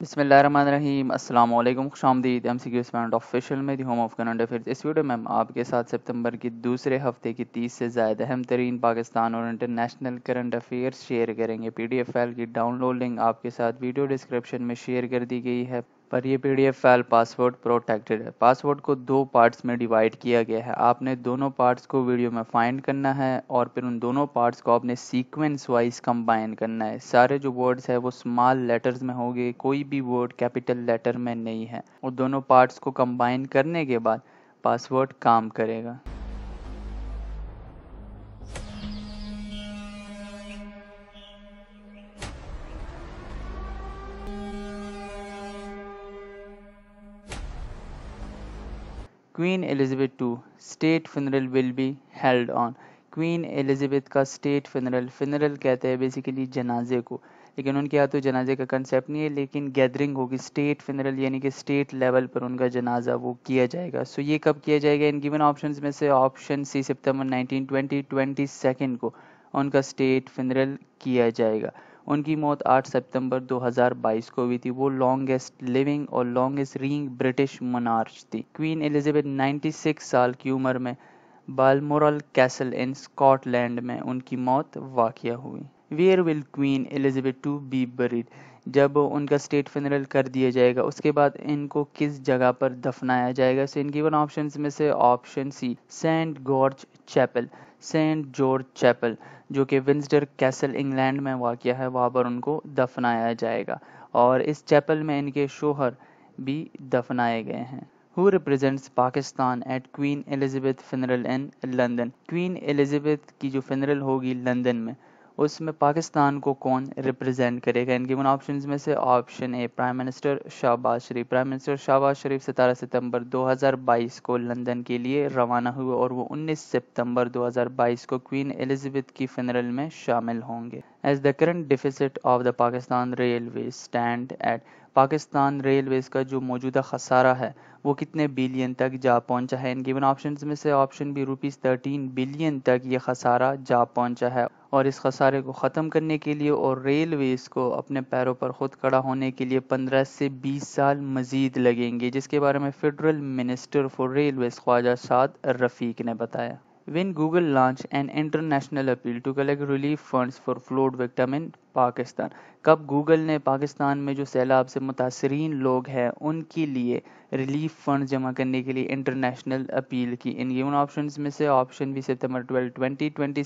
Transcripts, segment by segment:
बसमीम अल्लाम खुश आमदीद एम सी क्यूसमेंट ऑफिशियल में the home of current affairs इस वीडियो में हम आपके साथ सितंबर के दूसरे हफ्ते की तीस से ज़्यादा अहम तरीन पाकिस्तान और इंटरनेशनल करंट अफेयर्स शेयर करेंगे पी डी एफ एल की डाउनलोड लिंक आपके साथ वीडियो डिस्क्रिप्शन में शेयर कर दी गई है पर ये पीडीएफ फाइल पासवर्ड प्रोटेक्टेड है पासवर्ड को दो पार्ट्स में डिवाइड किया गया है आपने दोनों पार्ट्स को वीडियो में फाइंड करना है और फिर उन दोनों पार्ट्स को आपने सीक्वेंस वाइज कंबाइन करना है सारे जो वर्ड्स है वो स्मॉल लेटर्स में होंगे कोई भी वर्ड कैपिटल लेटर में नहीं है और दोनों पार्ट्स को कंबाइन करने के बाद पासवर्ड काम करेगा Queen Elizabeth two state funeral will be held on Queen Elizabeth का स्टेट फिनरल फिनरल कहते हैं बेसिकली जनाजे को लेकिन उनके यहाँ तो जनाजे का कंसेप्ट नहीं है लेकिन गैदरिंग होगी स्टेट फिनरल यानी कि स्टेट लेवल पर उनका जनाजा वो किया जाएगा सो so, ये कब किया जाएगा इन गिवन ऑप्शन में से ऑप्शन सी सितंबर ट्वेंटी सेकेंड को उनका स्टेट फिनरल किया जाएगा उनकी मौत 8 सितंबर 2022 को हुई थी वो लॉन्गेस्ट लिविंग और लॉन्गेस्ट रिंग ब्रिटिश मनार्च थी क्वीन एलिजाबेथ 96 साल की उम्र में बालमोरल कैसल इन स्कॉटलैंड में उनकी मौत वाक़ हुई where will Queen Elizabeth two be buried जब उनका स्टेट फिनरल कर दिया जाएगा उसके बाद इनको किस जगह पर दफनाया जाएगा सो इनकी वन ऑप्शन में से option C Saint George Chapel Saint George Chapel जो कि विंस्टर कैसल इंग्लैंड में वाक़ है वहाँ पर उनको दफनाया जाएगा और इस चैपल में इनके शोहर भी दफनाए गए हैं who represents Pakistan at Queen Elizabeth funeral in London Queen Elizabeth की जो funeral होगी लंदन में उसमें पाकिस्तान को कौन रिप्रेजेंट करेगा इन गिवन ऑप्शंस में से option A prime minister Shahbaz Sharif prime minister Shahbaz Sharif 17 सितंबर 2022 को लंदन के लिए रवाना हुए और वो 19 सितंबर 2022 को क्वीन एलिजाबेथ की फिनरल में शामिल होंगे as the current deficit of the Pakistan railway stand at Pakistan railways का जो मौजूदा खसारा है वो कितने बिलियन तक जा पहुंचा है इन गिवन ऑप्शन में से ऑप्शन भी रुपीज़ थर्टीन बिलियन तक ये खसारा जा पहुंचा है और इस खसारे को ख़त्म करने के लिए और रेलवेज को अपने पैरों पर खुद खड़ा होने के लिए 15 से 20 साल मज़ीद लगेंगे जिसके बारे में federal minister for railways Khawaja Saad Rafique ने बताया When Google launched an international appeal to collect relief funds for flood victim in Pakistan कब गूगल ने पाकिस्तान में जो सैलाब से मुतासरीन लोग हैं उनके लिए रिलीफ फंड जमा करने के लिए इंटरनेशनल अपील की इन गिवन ऑप्शंस में से ऑप्शन भी सितंबर 12 ट्वेंटी ट्वेंटी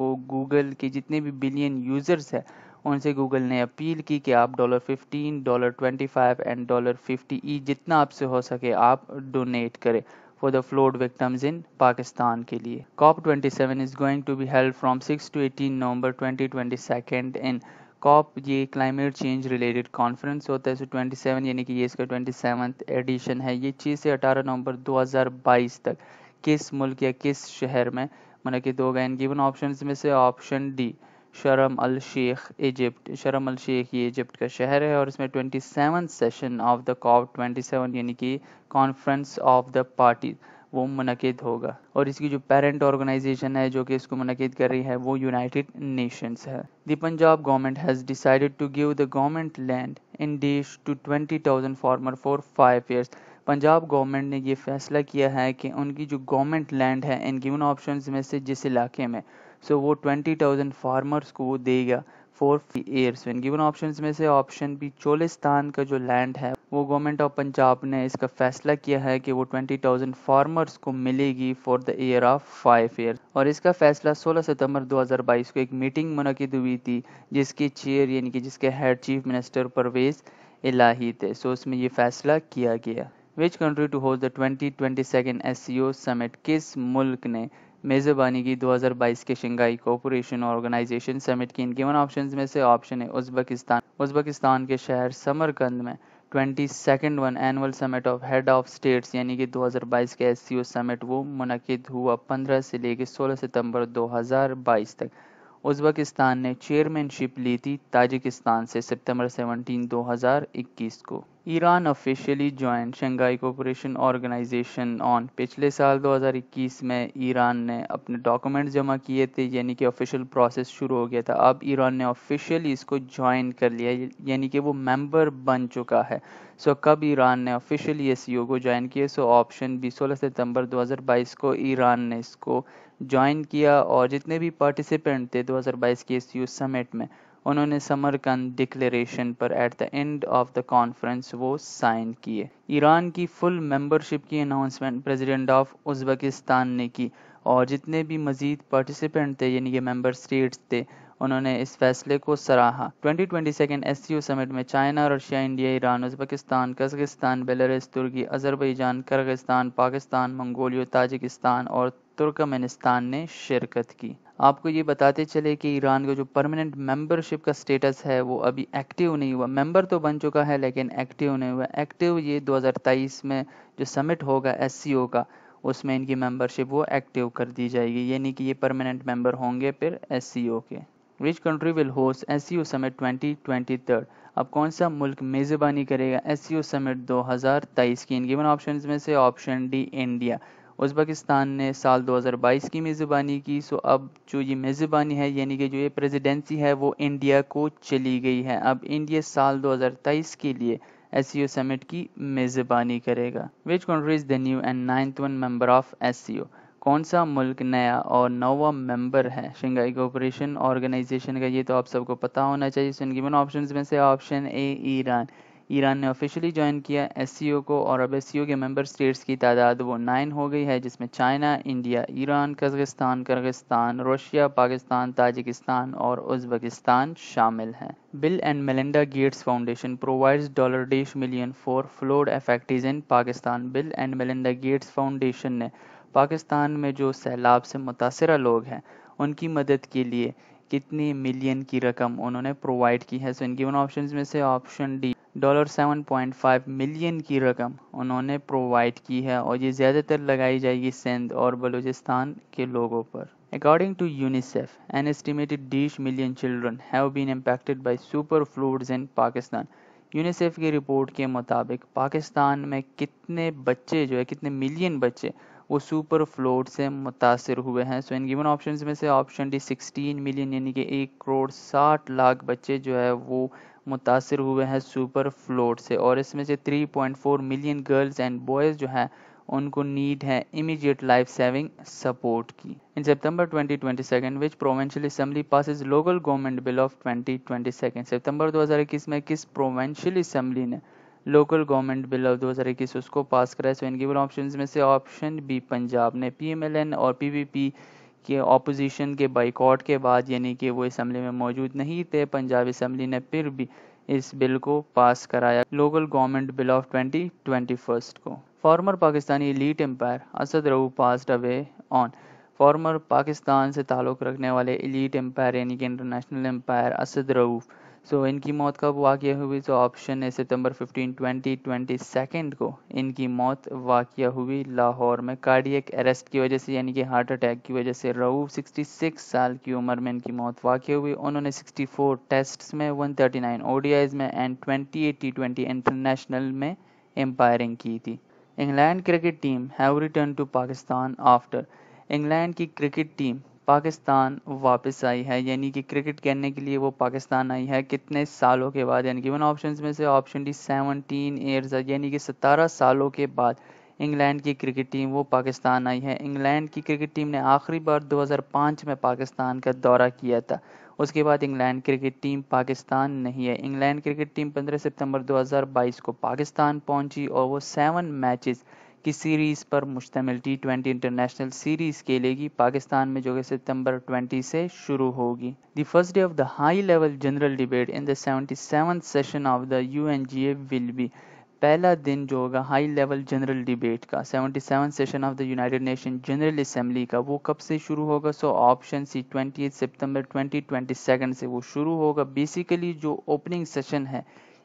को गूगल के जितने भी बिलियन यूजर्स हैं उनसे गूगल ने अपील की कि आप dollar fifteen dollar twenty five and dollar fifty ई जितना आपसे हो सके आप डोनेट करें for the flood victims in Pakistan के लिए COP27 is going to be held from 6 to 18 November 2022 in COP ये क्लाइमेट चेंज रिलेटेड कॉन्फ्रेंस होता है सो 27 यानी कि ये इसका 27th एडिशन है ये चीज़ से 18 नवंबर 2022 तक किस मुल्क या किस शहर में मनकद होगा इन गिवन ऑप्शन में से ऑप्शन डी शरम अल शेख इजिप्ट शरम अल शेख ये इजिप्ट का शहर है और इसमें twenty seven session of the COP twenty seven यानी कि कॉन्फ्रेंस ऑफ द पार्टी वो मनद होगा और इसकी जो पेरेंट ऑर्गेनाइजेशन है जो कि इसको मनद कर रही है वो यूनाइटेड नेशंस है the Punjab government has decided to give the government land in dish to twenty thousand farmer for five years Punjab government ने ये फैसला किया है कि उनकी जो गवर्नमेंट लैंड है इन गिवन ऑप्शंस में से जिस इलाके में सो so वो ट्वेंटी थाउजेंड फार्मर्स को वो देगा four years in given options में से ऑप्शन बी चोलिस्तान का जो लैंड है वो गवर्नमेंट ऑफ पंजाब ने इसका फैसला किया है कि वो ट्वेंटी थाउजेंड फार्मर्स को मिलेगी for the year of five year और इसका फैसला 16 सितंबर 2022 को एक मीटिंग मुनद हुई थी जिसके चेयर यानी कि जिसके head chief minister Pervaiz Elahi थे सो so, इसमें ये फैसला किया गया which country to host the twenty twenty second S C O summit किस मुल्क ने मेज़बानी की 2022 के शंघाई कॉरपोरेशन ऑर्गेनाइजेशन समिट की इन गिवन ऑप्शन में से ऑप्शन है उज्बकिस्तान उज्बकिस्तान के शहर समरकंद में twenty second one annual summit of head of states यानी कि 2022 के एस सी ओ समिट वो मनद हुआ 15 से लेकर 16 सितंबर 2022 तक उज्बकिस्तान ने चेयरमैनशिप ली थी ताजिकिस्तान से सितंबर 17, 2021 को Iran officially join Shanghai Cooperation Organisation on पिछले साल 2021 में ईरान ने अपने डॉक्यूमेंट जमा किए थे यानी कि ऑफिशियल प्रोसेस शुरू हो गया था अब ईरान ने ऑफिशियली इसको ज्वाइन कर लिया यानी कि वो मेंबर बन चुका है सो so, कब ईरान ने ऑफिशियली एस को ज्वाइन किया सो ऑप्शन बी सोलह सितंबर 2022 को ईरान ने इसको ज्वाइन किया और जितने भी पार्टिसिपेंट थे 2022 के एस समिट में उन्होंने समरकंद डिक्लेरेशन पर at the end of the conference वो साइन किए ईरान की फुल मेंबरशिप की अनाउंसमेंट प्रेसिडेंट ऑफ उज्बेकिस्तान ने की और जितने भी मजीद पार्टिसिपेंट थे यानी ये मेंबर स्टेट्स थे उन्होंने इस फैसले को सराहा twenty twenty S C summit में China Russia India Iran Uzbekistan Kazakhstan Belarus Turkey Azerbaijan Kyrgyzstan Pakistan Mongolia Tajikistan और तुर्कमेनिस्तान ने शिरकत की आपको ये बताते चले कि ईरान का जो परमानेंट मेंबरशिप का स्टेटस है वो अभी एक्टिव नहीं हुआ मेंबर तो बन चुका है लेकिन एक्टिव नहीं हुआ एक्टिव ये 2023 में जो समिट होगा एस का उसमें इनकी मेंबरशिप वो एक्टिव कर दी जाएगी यानी कि ये परमानेंट मेंबर होंगे फिर एस के which country will host S C summit twenty twenty third अब कौन सा मुल्क मेज़बानी करेगा एस सी ओ समिट दो हज़ार तेईस की इन गिवन ऑप्शन में से ऑप्शन डी इंडिया उज़बकिस्तान ने साल 2022 की मेज़बानी की सो अब जो ये मेज़बानी है यानी कि जो ये प्रेसिडेंसी है वो इंडिया को चली गई है अब इंडिया साल 2023 के लिए एस समिट e की मेज़बानी करेगा which countries the new and ninth one member of S कौन सा मुल्क नया और नौवा मेंबर है शंघाई कोऑपरेशन ऑर्गेनाइजेशन का ये तो आप सबको पता होना चाहिए सो ऑप्शन में से ऑप्शन ए ईरान ईरान ने ऑफिशियली ज्वाइन किया एस को और अब एस के मेंबर स्टेट्स की तादाद वो नाइन हो गई है जिसमें China India Iran Kazakhstan Kyrgyzstan Russia Pakistan Tajikistan और उज्बकिस्तान शामिल हैं Bill and Melinda Gates Foundation provides dollar dash million for flood affectees in Pakistan Bill and Melinda Gates Foundation ने पाकिस्तान में जो सैलाब से मुतासर लोग हैं उनकी मदद के लिए कितनी मिलियन की रकम उन्होंने प्रोवाइड की है सो इन गिवन ऑप्शन में से option D dollar seven point five million की रकम उन्होंने प्रोवाइड की है और ये ज़्यादातर लगाई जाएगी सिंध और बलूचिस्तान के लोगों पर according to UNICEF an estimated dash million children have been impacted by super floods in Pakistan UNICEF की रिपोर्ट के मुताबिक पाकिस्तान में कितने बच्चे जो है कितने मिलियन बच्चे वो सुपर फ्लोट से मुतासर हुए हैं सो इन गिवन ऑप्शन में से ऑप्शन डी 16 मिलियन यानी कि एक करोड़ साठ लाख बच्चे जो है वो मुतासर हुए हैं सुपर फ्लोट से और इसमें से 3.4 मिलियन गर्ल्स एंड बॉयज़ जो हैं उनको नीड है इमीडिएट लाइफ सेविंग सपोर्ट की in September 2022 which provincial assembly passes local government bill of 2022 सितंबर 2021 में किस प्रोवेंशियल असेंबली ने लोकल गवर्नमेंट बिल ऑफ दो हज़ार इक्कीस उसको पास कराया सो इन गिवन ऑप्शन में से ऑप्शन बी पंजाब ने पी एम एल एन और पी वी पी के अपोजिशन के बाइकआउट के बाद यानी कि वो असम्बली में मौजूद नहीं थे पंजाब असम्बली ने फिर भी इस बिल को पास कराया local government bill of twenty twenty first को former Pakistani elite umpire Asad Rauf passed away on former Pakistan से ताल्लुक़ रखने वाले एलीट एम्पायर यानी कि international umpire Asad Rauf so so, इनकी मौत कब वाक़ हुई सो ऑप्शन है सितंबर 15 20 22 को इनकी मौत वाक़ हुई लाहौर में कार्डियक अरेस्ट की वजह से यानी कि हार्ट अटैक की वजह से रऊ 66 साल की उम्र में इनकी मौत वाक़ हुई उन्होंने 64 टेस्ट्स में 139 ओडीआईज में एंड 28 टी ट्वेंटी इंटरनेशनल में एम्पायरिंग की थी England cricket team have return to Pakistan after England की क्रिकेट टीम पाकिस्तान वापस आई है यानी कि क्रिकेट खेलने के लिए वो पाकिस्तान आई है कितने सालों के बाद यानी कि वन ऑप्शन में से ऑप्शन डी सेवनटीन ईयर्स यानी कि सतारह सालों के बाद इंग्लैंड की क्रिकेट टीम वो पाकिस्तान आई है इंग्लैंड की क्रिकेट टीम ने आखिरी बार 2005 में पाकिस्तान का दौरा किया था उसके बाद इंग्लैंड क्रिकेट टीम पाकिस्तान नहीं है इंग्लैंड क्रिकेट टीम 15 सितंबर 2022 को पाकिस्तान पहुंची और वो सेवन मैचेस की सीरीज़ पर मुश्तमिल टी ट्वेंटी इंटरनेशनल सीरीज़ खेलेगी पाकिस्तान में जो कि सितंबर 20 से शुरू होगी the first day of the high level general debate in the seventy seven session of the U N G A will be पहला दिन जो होगा हाई लेवल जनरल डिबेट का seventy seven session of the United Nation General Assembly का वो कब से शुरू होगा so option C twenty September twenty twenty second से वो शुरू होगा बेसिकली जो ओपनिंग सेशन है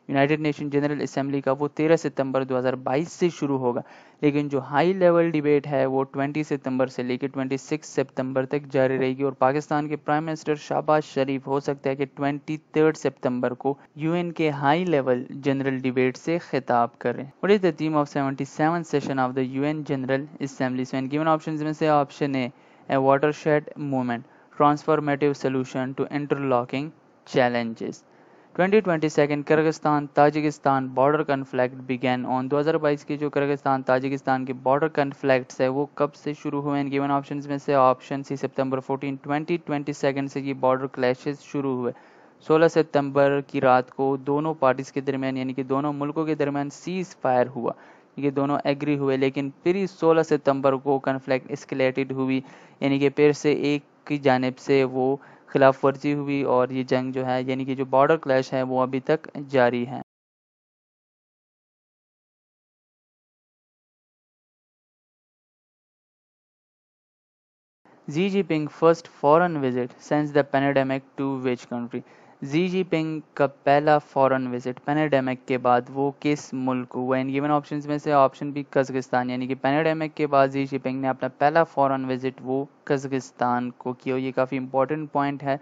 यूनाइटेड नेशन जनरल असेंबली का वो 13 सितंबर 2022 से शुरू होगा लेकिन जो हाई लेवल डिबेट है वो 20 सितंबर से लेकर 26 सितंबर तक जारी रहेगी और पाकिस्तान के प्राइम मिनिस्टर शाहबाज शरीफ हो सकता है कि 23 सितंबर को यूएन के हाई लेवल जनरल डिबेट से खिताब करें और is the theme of seventy session of the UN General Assembly so in given option में से option A A watershed movement transformative solution to interlocking challenges 2022 Kyrgyzstan Tajikistan border conflict began on 2022 की जो Kyrgyzstan Tajikistan के border conflicts है वो कब से शुरू हुए हैं गिवन ऑप्शन में से ऑप्शन सी सितंबर 14 2022 से ये बॉर्डर क्लैशेस शुरू हुए 16 सितंबर की रात को दोनों पार्टीज के दरमियान यानी कि दोनों मुल्कों के दरमियान सीज फायर हुआ ये दोनों एग्री हुए लेकिन फिर 16 सितंबर को कन्फ्लैक्ट एस्केलेटेड हुई यानी कि फिर से एक की जानब से वो खिलाफ वर्जी हुई और ये जंग जो है यानी कि जो बॉर्डर क्लैश है वो अभी तक जारी है Xi Jinping first foreign visit since the pandemic to which country Xi Jinping का पहला फॉरेन विजिट पेनेडेमिक के बाद वो किस मुल्क हुआ इन गिवन ऑप्शन में से ऑप्शन बी कजकिस्तान यानी कि पेनेडेमिक के बाद जी जी पिंग ने अपना पहला फॉरेन विजिट वो कजकिस्तान को किया ये काफ़ी इंपॉर्टेंट पॉइंट है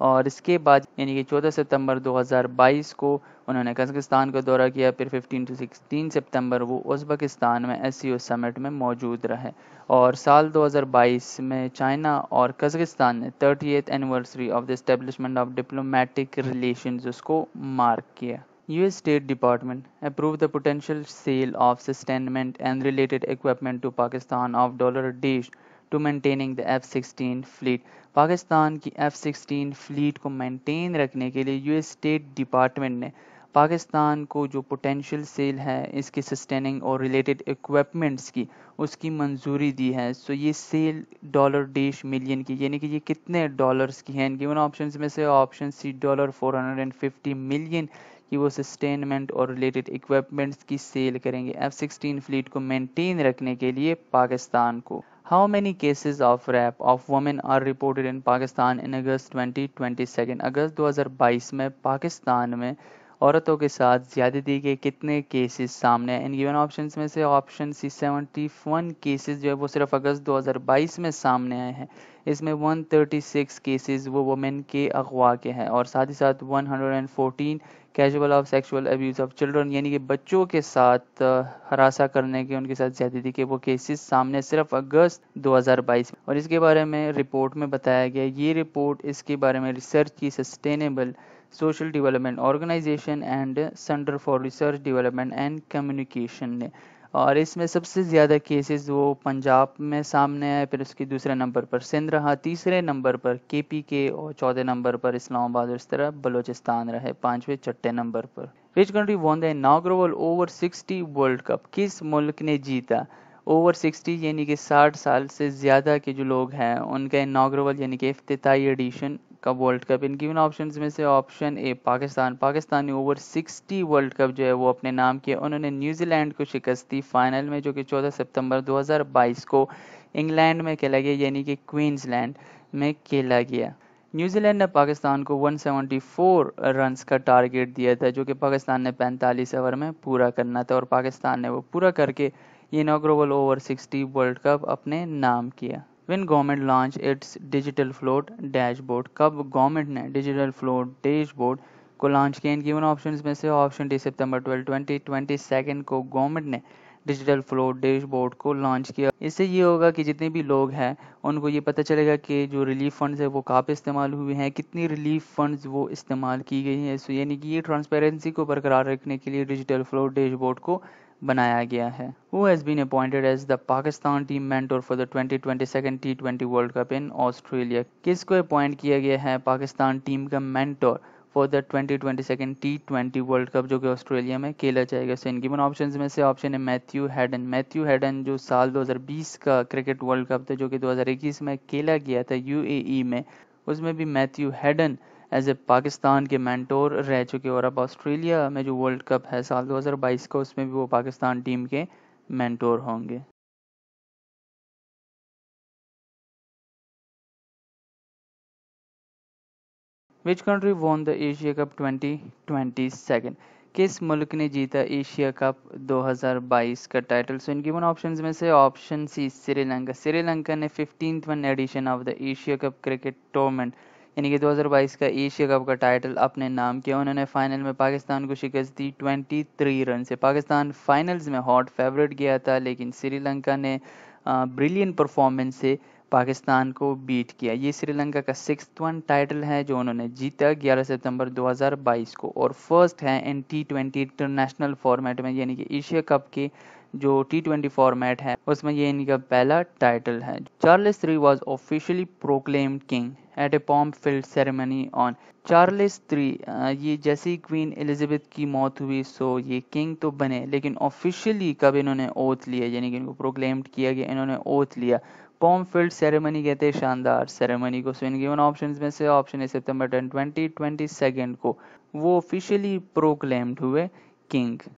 और इसके बाद यानी कि 14 सितंबर 2022 को उन्होंने कजाकिस्तान का दौरा किया फिर 15 टू 16 सितंबर वो उज्बेकिस्तान में एस समिट में मौजूद रहे और साल 2022 में चाइना और कजाकिस्तान ने thirty anniversary of the establishment of diplomatic relation उसको मार्क किया US State Department approved the potential sale of sustainment and related equipment to Pakistan of Dollar Dish to maintaining the F-16 fleet. Pakistan की F sixteen fleet को maintain रखने के लिए US state department ने पाकिस्तान को जो पोटेंशियल सेल है इसके सस्टेनिंग और रिलेटेड इक्विपमेंट्स की उसकी मंजूरी दी है सो ये सेल डॉलर डेश मिलियन की यानी कि ये कितने डॉलर्स की हैं गिवन ऑप्शंस में से ऑप्शन सी डॉलर 450 मिलियन कि वो सस्टेनमेंट और रिलेटेड इक्विपमेंट्स की सेल करेंगे एफ सिक्सटीन फ्लीट को मेंटेन रखने के लिए पाकिस्तान को How many cases of rape of women are reported in Pakistan in August 2022? अगस्त 2022 में पाकिस्तान में औरतों के साथ ज्यादती के कितने केसेस सामने हैं इन गिवन ऑप्शन में से option C seventy one cases जो है वो सिर्फ अगस्त 2022 में सामने आए हैं इसमें 136 केसेस वो वुमेन के अगवा के हैं और साथ ही साथ 114 casual of sexual abuse of children यानी कि बच्चों के साथ हरासा करने के उनके साथ ज्यादती के वो केसेस सामने सिर्फ अगस्त 2022 में और इसके बारे में रिपोर्ट में बताया गया ये रिपोर्ट इसके बारे में रिसर्च की sustainable social development organisation and centre for research development and communication ने और इसमें सबसे ज़्यादा केसेस वो पंजाब में सामने आए फिर उसके दूसरे नंबर पर सिंध रहा तीसरे नंबर पर के पी के और चौथे नंबर पर इस्लामाबाद और इस तरह बलोचिस्तान रहे पांचवें छठे नंबर पर which country won the inaugural over sixty world cup किस मुल्क ने जीता ओवर सिक्सटी यानी कि साठ साल से ज़्यादा के जो लोग हैं उनका इनाग्रोवल यानी कि अफ्ताही एडिशन कप वर्ल्ड कप इनकी इन ऑप्शंस में से ऑप्शन ए पाकिस्तान पाकिस्तान ने ओवर 60 वर्ल्ड कप जो है वो अपने नाम किया उन्होंने न्यूजीलैंड को शिकस्त दी फाइनल में जो कि 14 सितंबर 2022 को इंग्लैंड में खेला गया यानी कि क्वींसलैंड में खेला गया न्यूजीलैंड ने पाकिस्तान को 174 रन्स का टारगेट दिया था जो कि पाकिस्तान ने 45 ओवर में पूरा करना था और पाकिस्तान ने वो पूरा करके ये इनाग्रोवल ओवर 60 वर्ल्ड कप अपने नाम किया when government launched its digital float dashboard कब government ने digital float dashboard को launch किया इन given options में से option डी September 12 2020 सेकंड को government ने डिजिटल फ्लोट डैशबोर्ड को लॉन्च किया इससे ये होगा कि जितने भी लोग हैं उनको ये पता चलेगा कि जो रिलीफ फंड्स है वो कहाँ पे इस्तेमाल हुए हैं कितनी रिलीफ फंड्स वो इस्तेमाल की गई हैं सो यानी कि ये ट्रांसपेरेंसी को बरकरार रखने के लिए डिजिटल फ्लोट डैशबोर्ड को बनाया गया है who has been appointed as the Pakistan team mentor for the 2022 T twenty world cup in Australia किसको अपॉइंट किया गया है पाकिस्तान टीम का mentor for the 2022 T twenty world cup जो कि ऑस्ट्रेलिया में खेला जाएगा सो इन गिवन ऑप्शन में से ऑप्शन है मैथ्यू हैडन मैथ्यू हैडन जो साल 2020 का क्रिकेट वर्ल्ड कप था जो कि 2021 में खेला गया था यूएई e में उसमें भी Matthew Hayden as a Pakistan के मैंटोर रह चुके और अब ऑस्ट्रेलिया में जो वर्ल्ड कप है साल 2022 का उसमें भी वो पाकिस्तान टीम के मैंटोर होंगे which country won the Asia cup twenty second किस मुल्क ने जीता एशिया कप 2022 का टाइटल सो इनकी वन ऑप्शंस में से ऑप्शन सी श्रीलंका श्रीलंका ने fifteen one edition of the Asia cup cricket tournament यानी कि 2022 का एशिया कप का टाइटल अपने नाम किया उन्होंने फाइनल में पाकिस्तान को शिकस्त दी 23 रन से पाकिस्तान फाइनल्स में हॉट फेवरेट गया था लेकिन श्रीलंका ने ब्रिलियंट परफॉर्मेंस से पाकिस्तान को बीट किया ये श्रीलंका का सिक्स वन टाइटल है जो उन्होंने जीता 11 सितंबर 2022 को और फर्स्ट है in T twenty international format में यानी कि एशिया कप के जो टी ट्वेंटी फॉर्मेट है उसमें ये इनका पहला टाइटल है Charles three was officially proclaimed king at a pomp filled ceremony on Charles three ये जैसी क्वीन एलिजाबेथ की मौत हुई सो ये किंग तो बने लेकिन ऑफिशियली कब इन्होंने ओथ लिया यानी कि इनको प्रोक्लेम्ड किया गया इन्होंने ओथ लिया पॉम फील्ड सेरेमनी कहते हैं शानदार सेरेमनी को सो इन गिवन ऑप्शन में से ऑप्शन है September ten twenty twenty second को वो ऑफिशियली प्रोक्लेम्ड हुए किंग